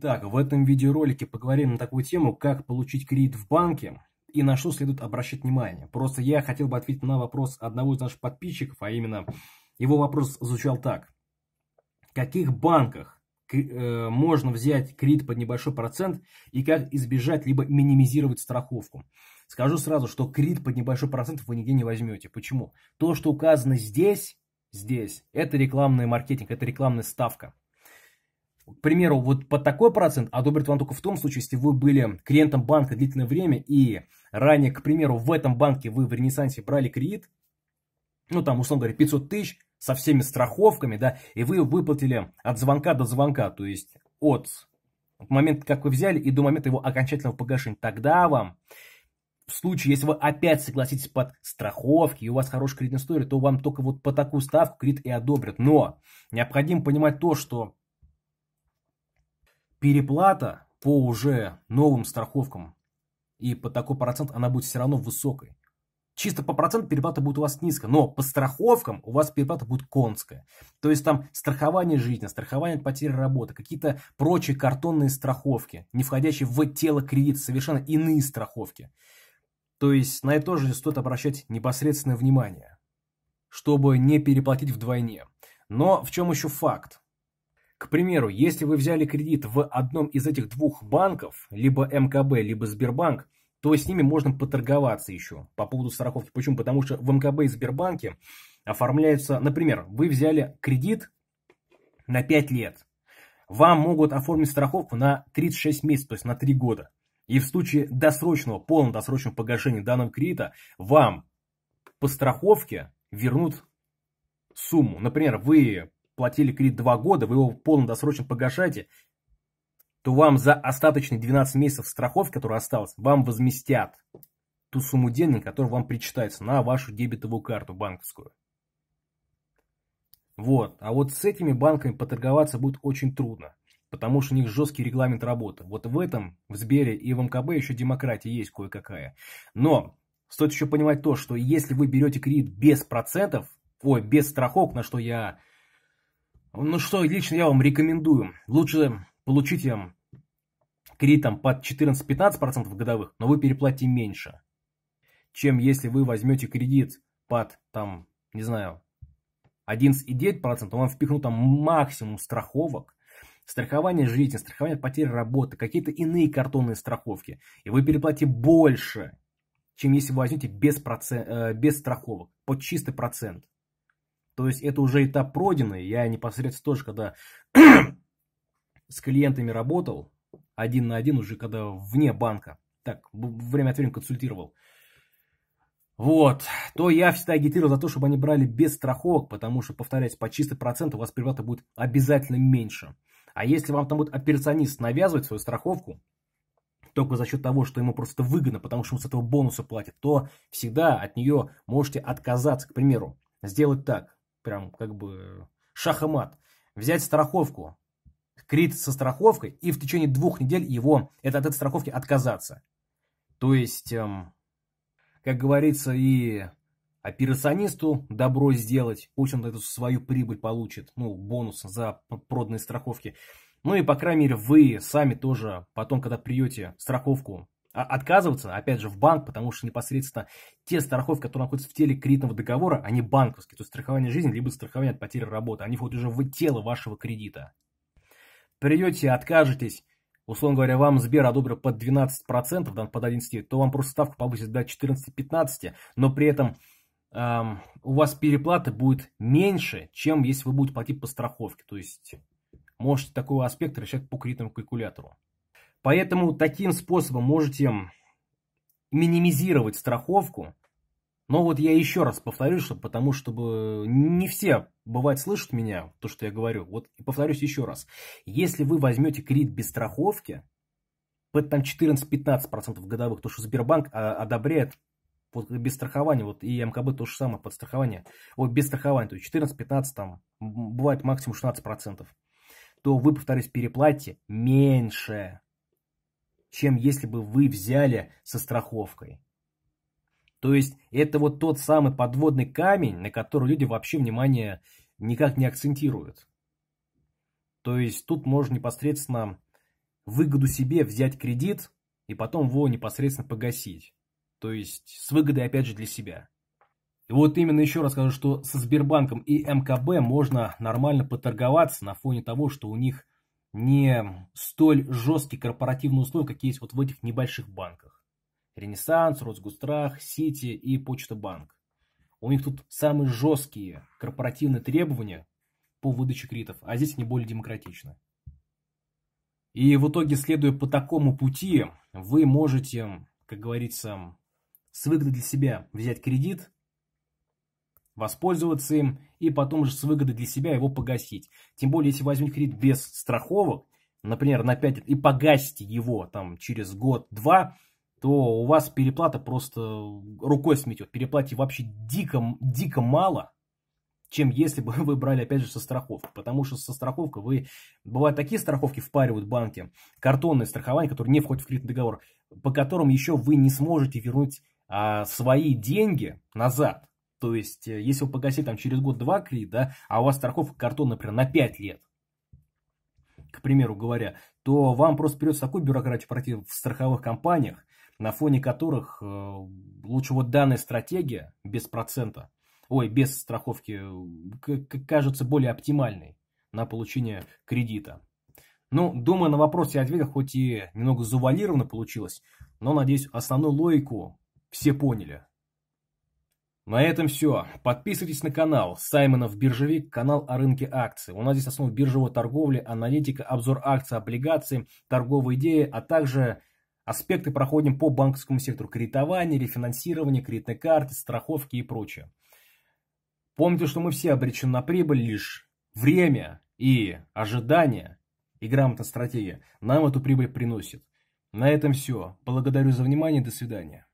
Так, в этом видеоролике поговорим на такую тему, как получить кредит в банке и на что следует обращать внимание. Просто я хотел бы ответить на вопрос одного из наших подписчиков, а именно его вопрос звучал так. В каких банках э, можно взять кредит под небольшой процент и как избежать либо минимизировать страховку. Скажу сразу, что кредит под небольшой процент вы нигде не возьмете. Почему? То, что указано здесь, здесь, это рекламный маркетинг, это рекламная ставка к примеру, вот под такой процент одобрит вам только в том случае, если вы были клиентом банка длительное время и ранее, к примеру, в этом банке вы в Ренессансе брали кредит, ну там, условно говоря, 500 тысяч со всеми страховками, да, и вы выплатили от звонка до звонка, то есть от момента, как вы взяли, и до момента его окончательного погашения. Тогда вам, в случае, если вы опять согласитесь под страховки, и у вас хорошая кредитная история, то вам только вот по такую ставку кредит и одобрят. Но необходимо понимать то, что переплата по уже новым страховкам, и по такой процент она будет все равно высокой. Чисто по проценту переплата будет у вас низкая, но по страховкам у вас переплата будет конская. То есть там страхование жизни, страхование от потери работы, какие-то прочие картонные страховки, не входящие в тело кредита, совершенно иные страховки. То есть на это тоже стоит обращать непосредственное внимание, чтобы не переплатить вдвойне. Но в чем еще факт? К примеру, если вы взяли кредит в одном из этих двух банков, либо МКБ, либо Сбербанк, то с ними можно поторговаться еще по поводу страховки. Почему? Потому что в МКБ и Сбербанке оформляются, например, вы взяли кредит на 5 лет, вам могут оформить страховку на 36 месяцев, то есть на 3 года. И в случае досрочного, полного досрочного погашения данного кредита вам по страховке вернут сумму. Например, вы платили кредит 2 года, вы его полно досрочно погашаете, то вам за остаточные 12 месяцев страховки, которая осталась, вам возместят ту сумму денег, которая вам причитается на вашу дебетовую карту банковскую. Вот. А вот с этими банками поторговаться будет очень трудно, потому что у них жесткий регламент работы. Вот в этом, в Сбере и в МКБ еще демократия есть кое-какая. Но стоит еще понимать то, что если вы берете кредит без процентов, ой, без страховок, на что я ну что, лично я вам рекомендую. Лучше получите эм, кредитом под 14-15% годовых, но вы переплатите меньше, чем если вы возьмете кредит под, там, не знаю, 11,9%, вам впихнут там максимум страховок, страхование жизни, страхование от потерь работы, какие-то иные картонные страховки, и вы переплатите больше, чем если вы возьмете без, процент, э, без страховок, под чистый процент. То есть это уже этап пройденный. Я непосредственно тоже, когда с клиентами работал, один на один уже, когда вне банка, так, время от времени консультировал, вот, то я всегда агитировал за то, чтобы они брали без страховок, потому что, повторяюсь, по чистый процент у вас привата будет обязательно меньше. А если вам там будет операционист навязывать свою страховку, только за счет того, что ему просто выгодно, потому что он с этого бонуса платит, то всегда от нее можете отказаться. К примеру, сделать так. Прям как бы шах и мат. Взять страховку. Кредит со страховкой и в течение двух недель его, это от этой страховки отказаться. То есть, эм, как говорится, и операционисту добро сделать, пусть он эту свою прибыль получит, ну, бонус за проданные страховки. Ну и, по крайней мере, вы сами тоже потом, когда придете страховку а, отказываться, опять же, в банк, потому что непосредственно те страховки, которые находятся в теле кредитного договора, они банковские, то есть страхование жизни, либо страхование от потери работы, они входят уже в тело вашего кредита. Придете, откажетесь, условно говоря, вам Сбер одобрил под 12%, да, под 11%, то вам просто ставку повысит до 14-15%, но при этом эм, у вас переплата будет меньше, чем если вы будете платить по страховке. То есть можете такой аспект решать по кредитному калькулятору. Поэтому таким способом можете минимизировать страховку. Но вот я еще раз повторю, что потому чтобы не все, бывает, слышат меня, то, что я говорю. Вот повторюсь еще раз. Если вы возьмете кредит без страховки, под там 14-15% годовых, то, что Сбербанк а, одобряет вот без страхования, вот и МКБ то же самое, под страхование, вот без страхования, то есть 14-15, там бывает максимум 16%, то вы, повторюсь, переплатите меньше, чем если бы вы взяли со страховкой. То есть это вот тот самый подводный камень, на который люди вообще внимание никак не акцентируют. То есть тут можно непосредственно выгоду себе взять кредит и потом его непосредственно погасить. То есть с выгодой опять же для себя. И вот именно еще раз скажу, что со Сбербанком и МКБ можно нормально поторговаться на фоне того, что у них не столь жесткие корпоративные условия, какие есть вот в этих небольших банках. Ренессанс, Росгустрах, Сити и Почта Банк. У них тут самые жесткие корпоративные требования по выдаче кредитов, а здесь они более демократичны. И в итоге, следуя по такому пути, вы можете, как говорится, с выгодой для себя взять кредит, воспользоваться им и потом же с выгодой для себя его погасить. Тем более, если возьмете кредит без страховок, например, на 5 лет, и погасите его там через год-два, то у вас переплата просто рукой сметет. Переплате вообще дико, дико мало, чем если бы вы брали, опять же, со страховки. Потому что со страховкой вы... Бывают такие страховки впаривают банки, картонное страхование, которое не входит в кредитный договор, по которым еще вы не сможете вернуть а, свои деньги назад. То есть, э, если вы погасили там через год-два кредит, да, а у вас страховка картон, например, на 5 лет, к примеру говоря, то вам просто придется такую бюрократию пройти в страховых компаниях, на фоне которых э, лучше вот данная стратегия без процента, ой, без страховки, э, кажется более оптимальной на получение кредита. Ну, думаю, на вопрос я ответил, хоть и немного завуалированно получилось, но, надеюсь, основную логику все поняли. На этом все. Подписывайтесь на канал Саймонов Биржевик, канал о рынке акций. У нас здесь основа биржевой торговли, аналитика, обзор акций, облигаций, торговые идеи, а также аспекты проходим по банковскому сектору. Кредитование, рефинансирование, кредитные карты, страховки и прочее. Помните, что мы все обречены на прибыль, лишь время и ожидание и грамотная стратегия нам эту прибыль приносит. На этом все. Благодарю за внимание. До свидания.